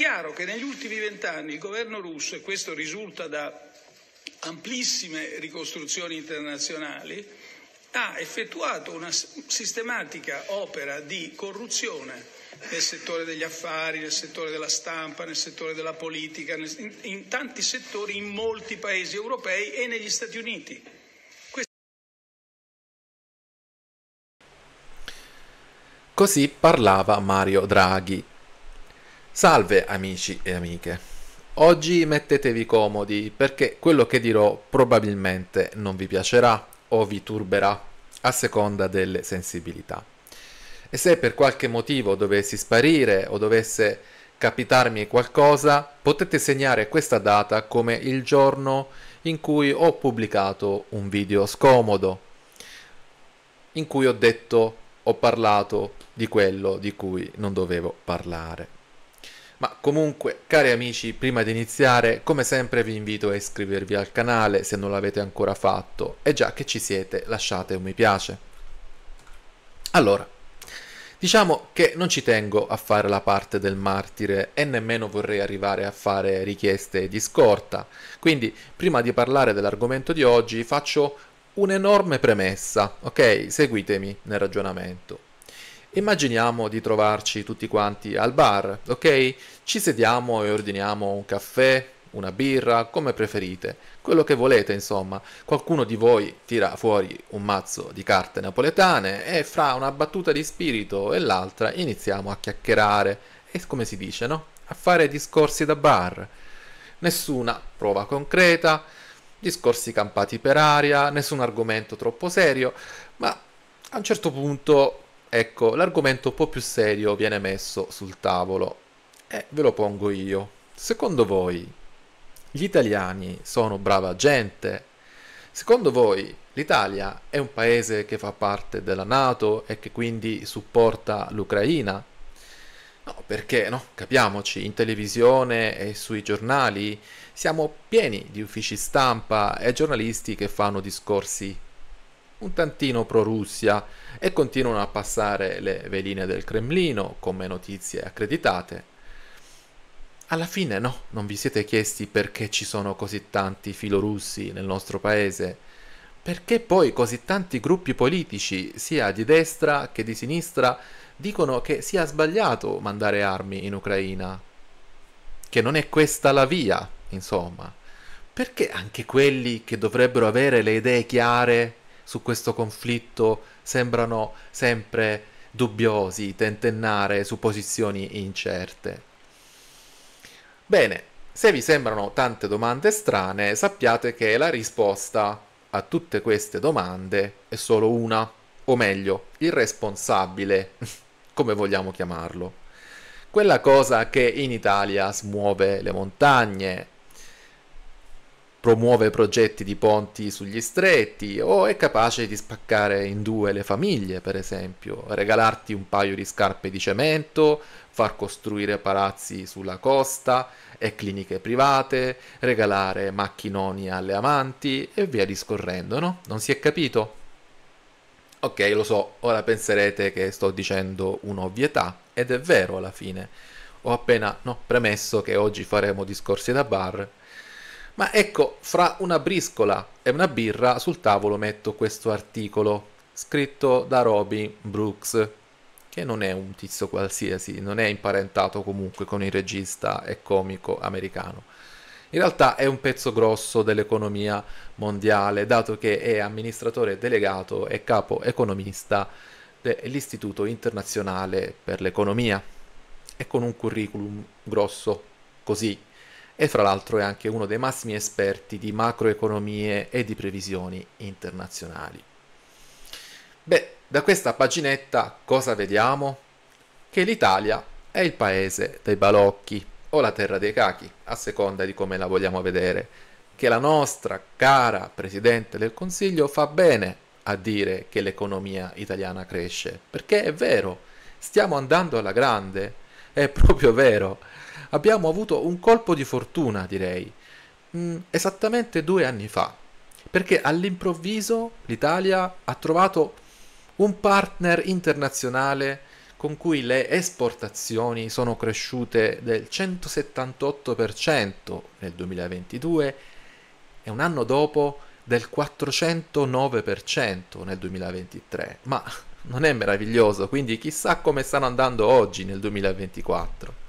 chiaro che negli ultimi vent'anni il governo russo, e questo risulta da amplissime ricostruzioni internazionali, ha effettuato una sistematica opera di corruzione nel settore degli affari, nel settore della stampa, nel settore della politica, in, tanti settori, in molti paesi europei e negli Stati Uniti. Così parlava Mario Draghi. Salve amici e amiche. Oggi mettetevi comodi perché quello che dirò probabilmente non vi piacerà o vi turberà a seconda delle sensibilità. E se per qualche motivo dovessi sparire o dovesse capitarmi qualcosa, potete segnare questa data come il giorno in cui ho pubblicato un video scomodo, in cui ho detto, ho parlato di quello di cui non dovevo parlare. Ma comunque, cari amici, prima di iniziare, come sempre vi invito a iscrivervi al canale se non l'avete ancora fatto e già che ci siete lasciate un mi piace. Allora, diciamo che non ci tengo a fare la parte del martire e nemmeno vorrei arrivare a fare richieste di scorta, quindi prima di parlare dell'argomento di oggi faccio un'enorme premessa, ok? Seguitemi nel ragionamento. Immaginiamo di trovarci tutti quanti al bar, ok? Ci sediamo e ordiniamo un caffè, una birra, come preferite, quello che volete, insomma. Qualcuno di voi tira fuori un mazzo di carte napoletane e fra una battuta di spirito e l'altra iniziamo a chiacchierare e come si dice, no? A fare discorsi da bar. Nessuna prova concreta, discorsi campati per aria, nessun argomento troppo serio, ma a un certo punto Ecco, l'argomento un po' più serio viene messo sul tavolo e ve lo pongo io. Secondo voi gli italiani sono brava gente? Secondo voi l'Italia è un paese che fa parte della Nato e che quindi supporta l'Ucraina? No, perché no? Capiamoci, in televisione e sui giornali siamo pieni di uffici stampa e giornalisti che fanno discorsi un tantino pro-Russia e continuano a passare le veline del Cremlino come notizie accreditate. Alla fine no, non vi siete chiesti perché ci sono così tanti filorussi nel nostro paese, perché poi così tanti gruppi politici, sia di destra che di sinistra, dicono che sia sbagliato mandare armi in Ucraina, che non è questa la via, insomma. Perché anche quelli che dovrebbero avere le idee chiare su questo conflitto sembrano sempre dubbiosi, tentennare su posizioni incerte. Bene, se vi sembrano tante domande strane, sappiate che la risposta a tutte queste domande è solo una, o meglio, il responsabile, come vogliamo chiamarlo. Quella cosa che in Italia smuove le montagne, promuove progetti di ponti sugli stretti o è capace di spaccare in due le famiglie, per esempio, regalarti un paio di scarpe di cemento, far costruire palazzi sulla costa e cliniche private, regalare macchinoni alle amanti e via discorrendo, no? Non si è capito? Ok, lo so, ora penserete che sto dicendo un'ovvietà ed è vero alla fine. Ho appena no, premesso che oggi faremo discorsi da bar ma ecco, fra una briscola e una birra sul tavolo metto questo articolo, scritto da Robin Brooks, che non è un tizio qualsiasi, non è imparentato comunque con il regista e comico americano. In realtà è un pezzo grosso dell'economia mondiale, dato che è amministratore delegato e capo economista dell'Istituto internazionale per l'economia e con un curriculum grosso così e fra l'altro è anche uno dei massimi esperti di macroeconomie e di previsioni internazionali. Beh, da questa paginetta cosa vediamo? Che l'Italia è il paese dei balocchi o la terra dei cachi, a seconda di come la vogliamo vedere, che la nostra cara Presidente del Consiglio fa bene a dire che l'economia italiana cresce, perché è vero, stiamo andando alla grande, è proprio vero abbiamo avuto un colpo di fortuna, direi, mh, mm, esattamente due anni fa, perché all'improvviso l'Italia ha trovato un partner internazionale con cui le esportazioni sono cresciute del 178% nel 2022 e un anno dopo del 409% nel 2023. Ma non è meraviglioso, quindi chissà come stanno andando oggi nel 2024.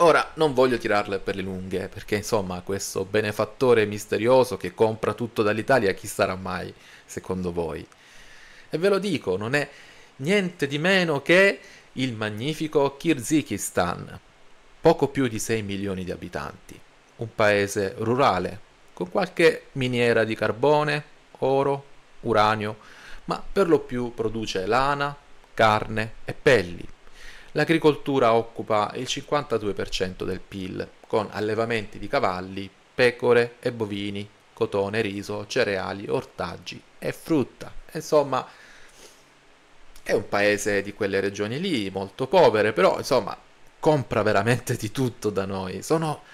Ora, non voglio tirarle per le lunghe, perché insomma questo benefattore misterioso che compra tutto dall'Italia, chi sarà mai, secondo voi? E ve lo dico, non è niente di meno che il magnifico Kirghizistan, poco più di 6 milioni di abitanti, un paese rurale, con qualche miniera di carbone, oro, uranio, ma per lo più produce lana, carne e pelli L'agricoltura occupa il 52% del PIL, con allevamenti di cavalli, pecore e bovini, cotone, riso, cereali, ortaggi e frutta. Insomma, è un paese di quelle regioni lì, molto povere, però insomma, compra veramente di tutto da noi. Sono,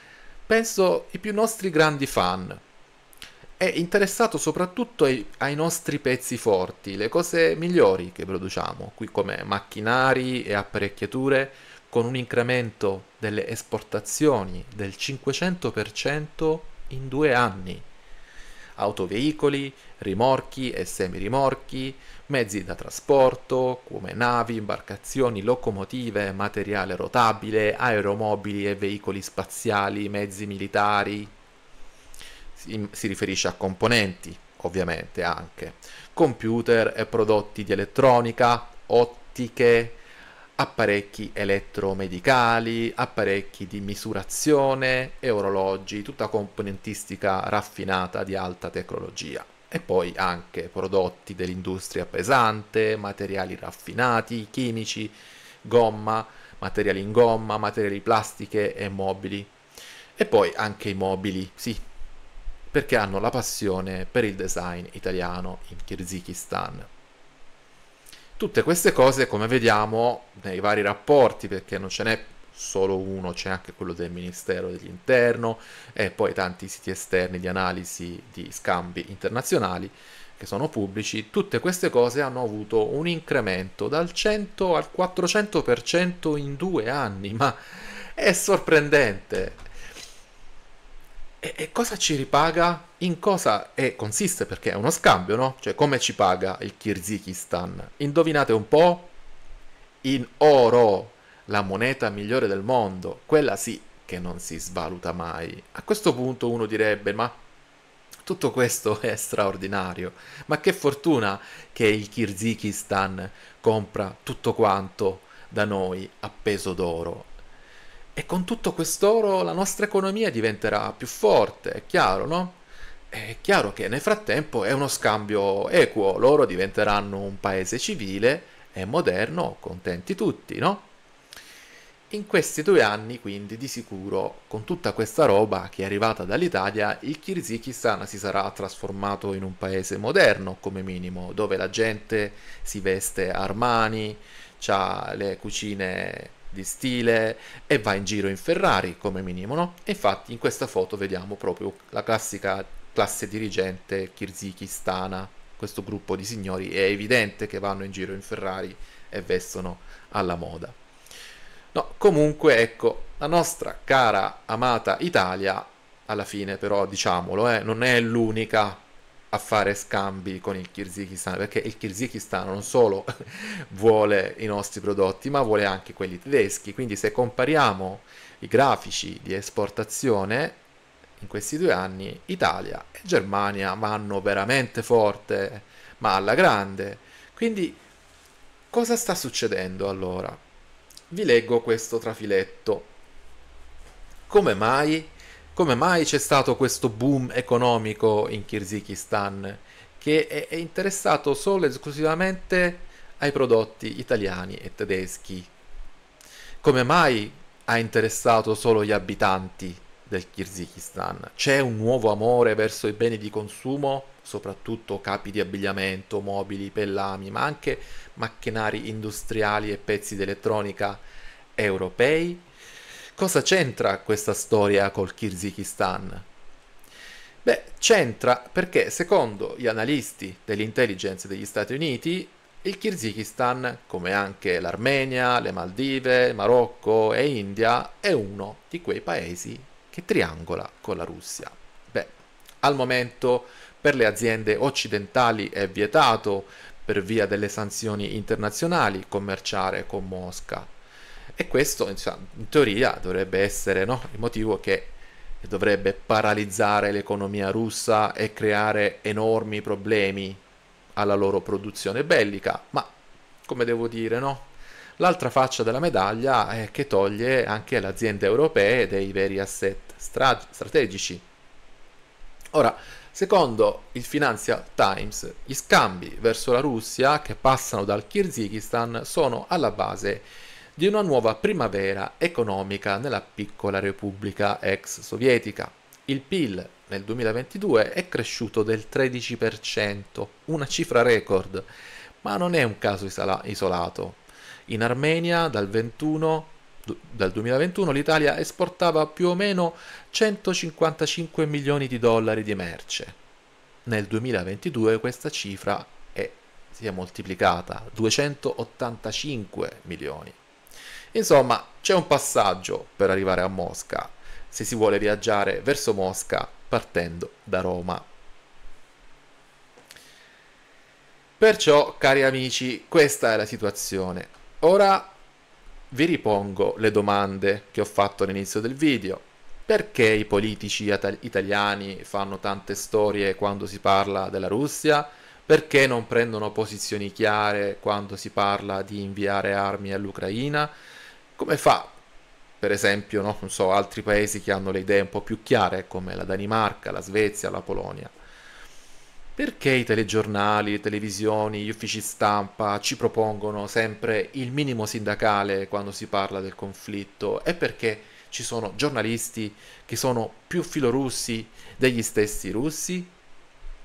penso, i più nostri grandi fan è interessato soprattutto ai, ai, nostri pezzi forti, le cose migliori che produciamo, qui come macchinari e apparecchiature, con un incremento delle esportazioni del 500% in due anni. Autoveicoli, rimorchi e semirimorchi, mezzi da trasporto come navi, imbarcazioni, locomotive, materiale rotabile, aeromobili e veicoli spaziali, mezzi militari, si riferisce a componenti, ovviamente anche, computer e prodotti di elettronica, ottiche, apparecchi elettromedicali, apparecchi di misurazione e orologi, tutta componentistica raffinata di alta tecnologia. E poi anche prodotti dell'industria pesante, materiali raffinati, chimici, gomma, materiali in gomma, materiali plastiche e mobili. E poi anche i mobili, sì, perché hanno la passione per il design italiano in Kirghizistan. Tutte queste cose, come vediamo nei vari rapporti, perché non ce n'è solo uno, c'è anche quello del Ministero dell'Interno e poi tanti siti esterni di analisi di scambi internazionali che sono pubblici, tutte queste cose hanno avuto un incremento dal 100 al 400% in due anni, ma è sorprendente. E, e, cosa ci ripaga? In cosa è, consiste? Perché è uno scambio, no? Cioè, come ci paga il Kirghizistan? Indovinate un po'? In oro, la moneta migliore del mondo, quella sì che non si svaluta mai. A questo punto uno direbbe, ma tutto questo è straordinario. Ma che fortuna che il Kirghizistan compra tutto quanto da noi a peso d'oro. E con tutto quest'oro la nostra economia diventerà più forte, è chiaro, no? È chiaro che nel frattempo è uno scambio equo, loro diventeranno un paese civile e moderno, contenti tutti, no? In questi due anni, quindi, di sicuro, con tutta questa roba che è arrivata dall'Italia, il Kirghizistan si sarà trasformato in un paese moderno, come minimo, dove la gente si veste Armani, ha le cucine di stile e va in giro in Ferrari come minimo, no? infatti in questa foto vediamo proprio la classica classe dirigente kirghizistana, questo gruppo di signori è evidente che vanno in giro in Ferrari e vestono alla moda. No, comunque ecco, la nostra cara amata Italia alla fine però diciamolo, eh, non è l'unica a fare scambi con il Kirghizistan, perché il Kirghizistan non solo vuole i nostri prodotti, ma vuole anche quelli tedeschi, quindi se compariamo i grafici di esportazione in questi due anni Italia e Germania vanno veramente forte, ma alla grande. Quindi cosa sta succedendo allora? Vi leggo questo trafiletto. Come mai come mai c'è stato questo boom economico in Kirghizistan che è, interessato solo ed esclusivamente ai prodotti italiani e tedeschi. Come mai ha interessato solo gli abitanti del Kirghizistan? C'è un nuovo amore verso i beni di consumo, soprattutto capi di abbigliamento, mobili, pellami, ma anche macchinari industriali e pezzi di elettronica europei? Cosa c'entra questa storia col Kirghizistan? Beh, c'entra perché secondo gli analisti dell'intelligence degli Stati Uniti, il Kirghizistan, come anche l'Armenia, le Maldive, Marocco e India, è uno di quei paesi che triangola con la Russia. Beh, al momento per le aziende occidentali è vietato, per via delle sanzioni internazionali, commerciare con Mosca. E questo, in teoria, dovrebbe essere no? il motivo che dovrebbe paralizzare l'economia russa e creare enormi problemi alla loro produzione bellica, ma come devo dire, no? L'altra faccia della medaglia è che toglie anche le aziende europee dei veri asset stra- strategici. Ora, secondo il Financial Times, gli scambi verso la Russia che passano dal Kirghizistan sono alla base di di una nuova primavera economica nella piccola Repubblica ex sovietica. Il PIL nel 2022 è cresciuto del 13%, una cifra record, ma non è un caso isolato. In Armenia dal 21 dal 2021 l'Italia esportava più o meno 155 milioni di dollari di merce. Nel 2022 questa cifra è, si è moltiplicata, 285 milioni. Insomma, c'è un passaggio per arrivare a Mosca, se si vuole viaggiare verso Mosca partendo da Roma. Perciò, cari amici, questa è la situazione. Ora vi ripongo le domande che ho fatto all'inizio del video. Perché i politici italiani fanno tante storie quando si parla della Russia? Perché non prendono posizioni chiare quando si parla di inviare armi all'Ucraina? come fa per esempio no? so, altri paesi che hanno le idee un po' più chiare come la Danimarca, la Svezia, la Polonia. Perché i telegiornali, le televisioni, gli uffici stampa ci propongono sempre il minimo sindacale quando si parla del conflitto? È perché ci sono giornalisti che sono più filorussi degli stessi russi?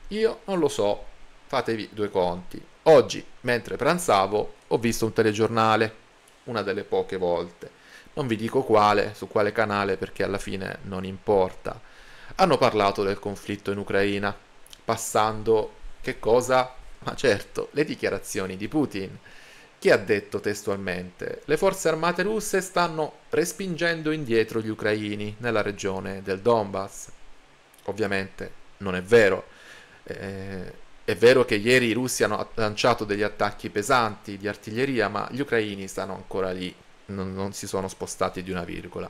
Io non lo so, fatevi due conti. Oggi, mentre pranzavo, ho visto un telegiornale una delle poche volte. Non vi dico quale, su quale canale, perché alla fine non importa. Hanno parlato del conflitto in Ucraina, passando che cosa? Ma certo, le dichiarazioni di Putin, che ha detto testualmente le forze armate russe stanno respingendo indietro gli ucraini nella regione del Donbass. Ovviamente non è vero. Eh, è vero che ieri i russi hanno lanciato degli attacchi pesanti di artiglieria, ma gli ucraini stanno ancora lì, non, non si sono spostati di una virgola.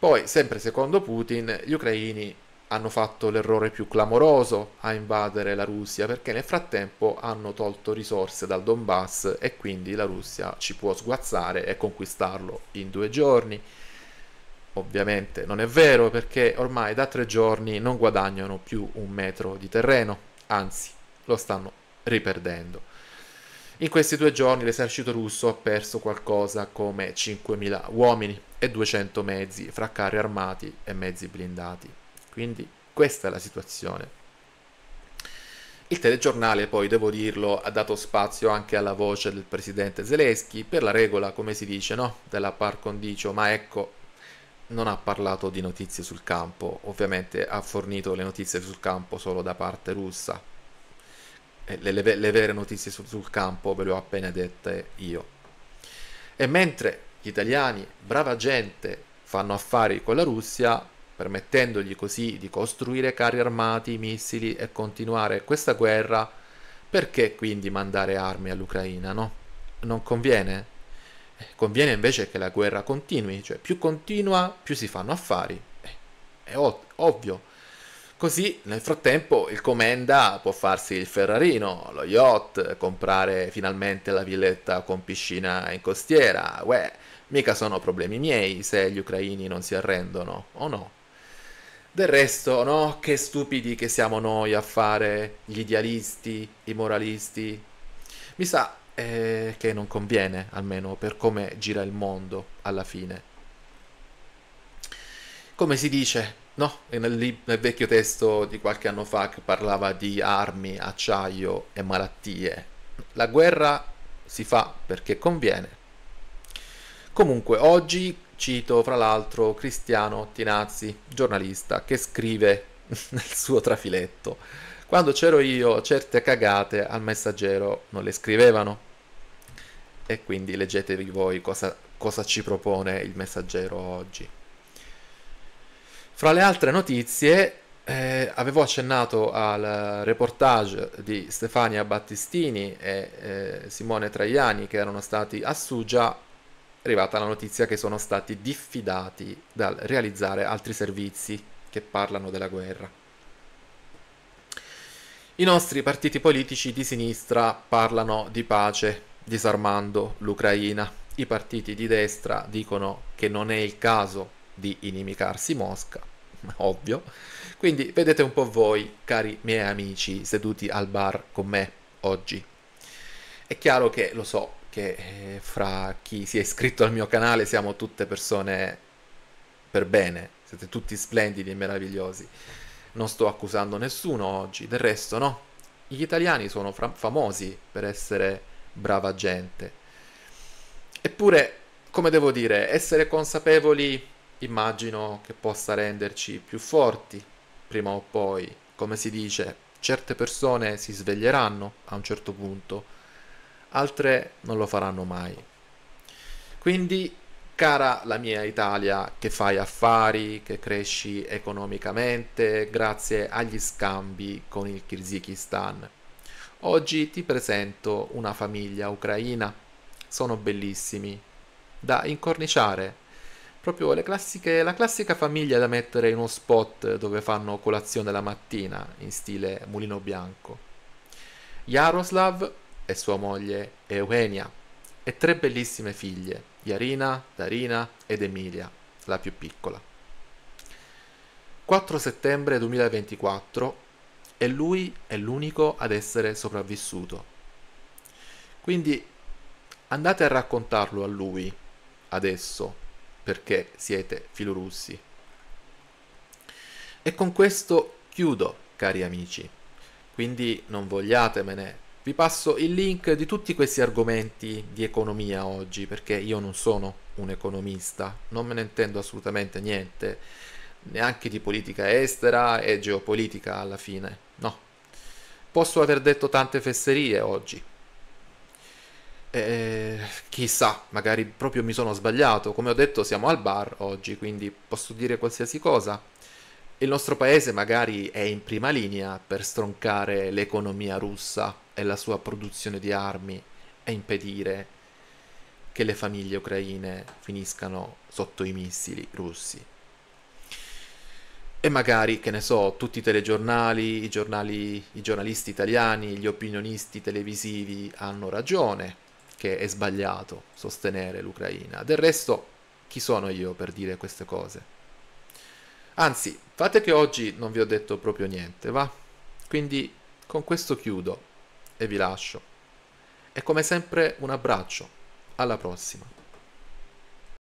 Poi, sempre secondo Putin, gli ucraini hanno fatto l'errore più clamoroso a invadere la Russia perché nel frattempo hanno tolto risorse dal Donbass e quindi la Russia ci può sguazzare e conquistarlo in due giorni. Ovviamente non è vero perché ormai da tre giorni non guadagnano più un metro di terreno anzi lo stanno riperdendo. In questi due giorni l'esercito russo ha perso qualcosa come 5.000 uomini e 200 mezzi fra carri armati e mezzi blindati. Quindi questa è la situazione. Il telegiornale, poi devo dirlo, ha dato spazio anche alla voce del presidente Zelensky per la regola, come si dice, no? della par condicio, ma ecco, non ha parlato di notizie sul campo, ovviamente ha fornito le notizie sul campo solo da parte russa. Eh, le, le, le vere notizie sul, sul campo ve le ho appena dette io. E mentre gli italiani, brava gente, fanno affari con la Russia, permettendogli così di costruire carri armati, missili e continuare questa guerra, perché quindi mandare armi all'Ucraina, no? Non conviene? Eh, conviene invece che la guerra continui, cioè più continua, più si fanno affari. Eh, è ovvio. Così nel frattempo il Comenda può farsi il Ferrarino, lo yacht, comprare finalmente la villetta con piscina in costiera. Uè, mica sono problemi miei se gli ucraini non si arrendono, o no? Del resto, no, che stupidi che siamo noi a fare gli idealisti, i moralisti. Mi sa eh, che non conviene, almeno per come gira il mondo alla fine. Come si dice, no? Nel, nel vecchio testo di qualche anno fa che parlava di armi, acciaio e malattie. La guerra si fa perché conviene. Comunque, oggi cito fra l'altro Cristiano Tinazzi, giornalista, che scrive nel suo trafiletto. Quando c'ero io, certe cagate al messaggero non le scrivevano e quindi leggetevi voi cosa, cosa ci propone il messaggero oggi. Fra le altre notizie, eh, avevo accennato al reportage di Stefania Battistini e eh, Simone Traiani che erano stati a Sugia, è arrivata la notizia che sono stati diffidati dal realizzare altri servizi che parlano della guerra. I nostri partiti politici di sinistra parlano di pace, disarmando l'Ucraina. I partiti di destra dicono che non è il caso di inimicarsi Mosca, ovvio. Quindi vedete un po' voi, cari miei amici, seduti al bar con me oggi. È chiaro che lo so che eh, fra chi si è iscritto al mio canale siamo tutte persone per bene, siete tutti splendidi e meravigliosi. Non sto accusando nessuno oggi, del resto no. Gli italiani sono famosi per essere brava gente. Eppure, come devo dire, essere consapevoli immagino che possa renderci più forti, prima o poi, come si dice, certe persone si sveglieranno a un certo punto, altre non lo faranno mai. Quindi, cara la mia Italia, che fai affari, che cresci economicamente grazie agli scambi con il Kirghizistan Oggi ti presento una famiglia ucraina, sono bellissimi, da incorniciare, proprio classiche, la classica famiglia da mettere in uno spot dove fanno colazione la mattina in stile mulino bianco. Jaroslav e sua moglie Eugenia e tre bellissime figlie, Yarina, Darina ed Emilia, la più piccola. 4 settembre 2024 e lui è l'unico ad essere sopravvissuto. Quindi andate a raccontarlo a lui adesso perché siete filorussi. E con questo chiudo, cari amici. Quindi non vogliatemene. Vi passo il link di tutti questi argomenti di economia oggi perché io non sono un economista, non me ne intendo assolutamente niente, neanche di politica estera e geopolitica alla fine No. Posso aver detto tante fesserie oggi. Eh, chissà, magari proprio mi sono sbagliato. Come ho detto, siamo al bar oggi, quindi posso dire qualsiasi cosa. Il nostro paese magari è in prima linea per stroncare l'economia russa e la sua produzione di armi e impedire che le famiglie ucraine finiscano sotto i missili russi e magari, che ne so, tutti i telegiornali, i, giornali, i giornalisti italiani, gli opinionisti televisivi hanno ragione che è sbagliato sostenere l'Ucraina. Del resto, chi sono io per dire queste cose? Anzi, fate che oggi non vi ho detto proprio niente, va? Quindi con questo chiudo e vi lascio. E come sempre un abbraccio. Alla prossima.